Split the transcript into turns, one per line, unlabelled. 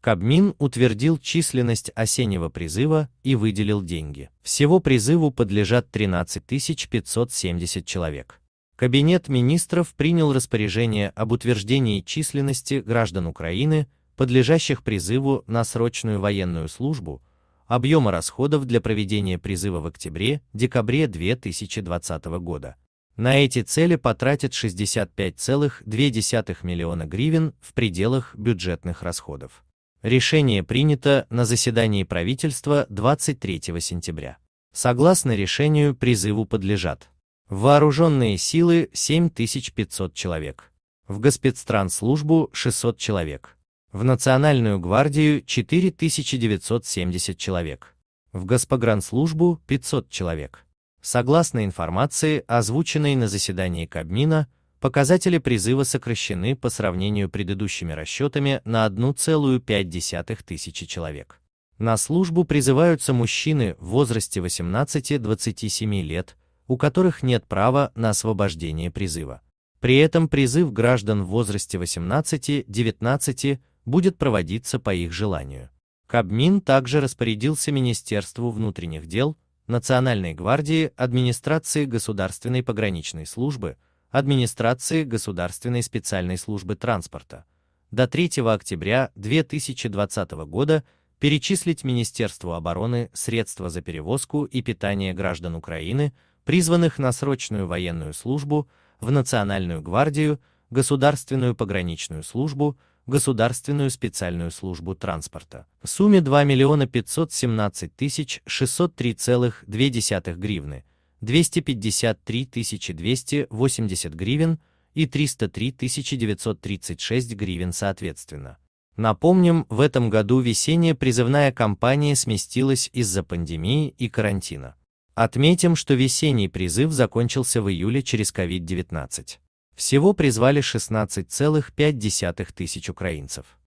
Кабмин утвердил численность осеннего призыва и выделил деньги. Всего призыву подлежат 13 570 человек. Кабинет министров принял распоряжение об утверждении численности граждан Украины, подлежащих призыву на срочную военную службу, объема расходов для проведения призыва в октябре-декабре 2020 года. На эти цели потратят 65,2 миллиона гривен в пределах бюджетных расходов. Решение принято на заседании правительства 23 сентября. Согласно решению, призыву подлежат вооруженные силы 7500 человек, в Госпедстранслужбу 600 человек, в Национальную гвардию 4970 человек, в Госпогранслужбу 500 человек. Согласно информации, озвученной на заседании Кабмина, показатели призыва сокращены по сравнению с предыдущими расчетами на 1,5 тысячи человек. На службу призываются мужчины в возрасте 18-27 лет, у которых нет права на освобождение призыва. При этом призыв граждан в возрасте 18-19 будет проводиться по их желанию. Кабмин также распорядился Министерству внутренних дел, Национальной гвардии, администрации Государственной пограничной службы, администрации Государственной специальной службы транспорта до 3 октября 2020 года перечислить Министерству обороны средства за перевозку и питание граждан Украины, призванных на срочную военную службу, в Национальную гвардию, Государственную пограничную службу, Государственную специальную службу транспорта. В сумме 2 517 603,2 гривны – 253 280 гривен и 303 936 гривен соответственно. Напомним, в этом году весенняя призывная кампания сместилась из-за пандемии и карантина. Отметим, что весенний призыв закончился в июле через COVID-19. Всего призвали 16,5 тысяч украинцев.